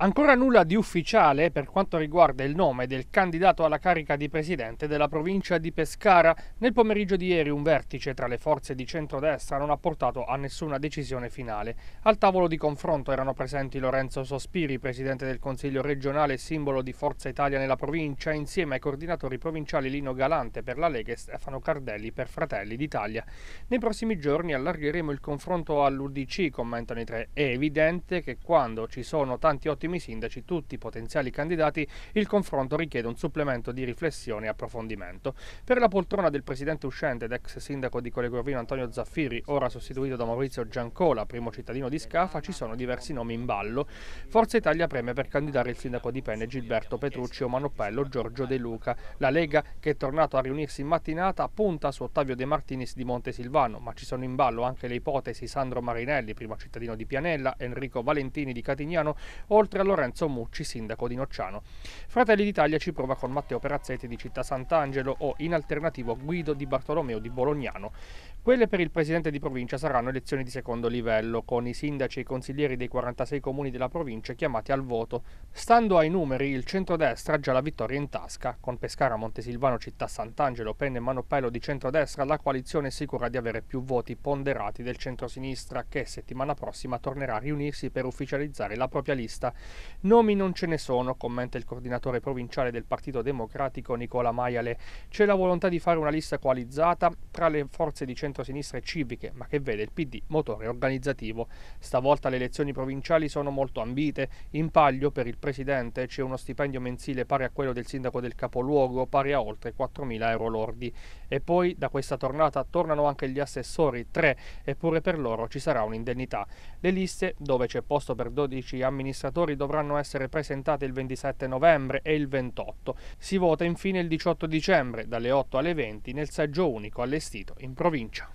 Ancora nulla di ufficiale per quanto riguarda il nome del candidato alla carica di presidente della provincia di Pescara. Nel pomeriggio di ieri un vertice tra le forze di centrodestra non ha portato a nessuna decisione finale. Al tavolo di confronto erano presenti Lorenzo Sospiri, presidente del Consiglio regionale e simbolo di Forza Italia nella provincia, insieme ai coordinatori provinciali Lino Galante per la Lega e Stefano Cardelli per Fratelli d'Italia. Nei prossimi giorni allargheremo il confronto all'UDC, commentano i tre. È evidente che quando ci sono tanti ottimi ultimi sindaci, tutti potenziali candidati, il confronto richiede un supplemento di riflessione e approfondimento. Per la poltrona del presidente uscente ed ex sindaco di Colegrovino Antonio Zaffiri, ora sostituito da Maurizio Giancola, primo cittadino di Scafa, ci sono diversi nomi in ballo. Forza Italia preme per candidare il sindaco di Penne Gilberto Petrucci o Manopello Giorgio De Luca. La Lega, che è tornato a riunirsi in mattinata, punta su Ottavio De Martinis di Montesilvano, ma ci sono in ballo anche le ipotesi Sandro Marinelli, primo cittadino di Pianella, Enrico Valentini di Catignano, oltre oltre Lorenzo Mucci, sindaco di Nocciano. Fratelli d'Italia ci prova con Matteo Perazzetti di Città Sant'Angelo o in alternativo Guido Di Bartolomeo di Bolognano. Quelle per il presidente di provincia saranno elezioni di secondo livello, con i sindaci e i consiglieri dei 46 comuni della provincia chiamati al voto. Stando ai numeri, il centrodestra ha già la vittoria in tasca, con Pescara, Montesilvano, Città Sant'Angelo, Penne e Manopello di centrodestra, la coalizione è sicura di avere più voti ponderati del centrosinistra, che settimana prossima tornerà a riunirsi per ufficializzare la propria lista. Nomi non ce ne sono, commenta il coordinatore provinciale del Partito Democratico Nicola Maiale. C'è la volontà di fare una lista coalizzata tra le forze di centrodestra centrosinistra e civiche, ma che vede il PD motore organizzativo. Stavolta le elezioni provinciali sono molto ambite. In paglio per il presidente c'è uno stipendio mensile pari a quello del sindaco del capoluogo, pari a oltre 4.000 euro lordi. E poi da questa tornata tornano anche gli assessori, tre, eppure per loro ci sarà un'indennità. Le liste, dove c'è posto per 12 amministratori, dovranno essere presentate il 27 novembre e il 28. Si vota infine il 18 dicembre, dalle 8 alle 20, nel seggio unico allestito in provincia.